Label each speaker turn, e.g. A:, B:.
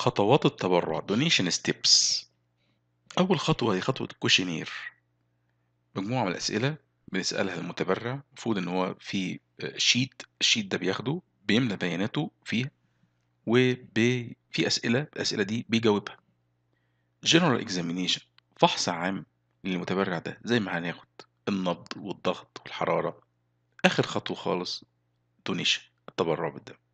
A: خطوات التبرع donation steps أول خطوة هي خطوة الكوشنير مجموعة من الأسئلة بنسألها للمتبرع المفروض إن هو في شيت الشيت ده بياخده بيملى بياناته فيها وفي أسئلة الأسئلة دي بيجاوبها general examination فحص عام للمتبرع ده زي ما هناخد النبض والضغط والحرارة آخر خطوة خالص دونيشن التبرع بالدم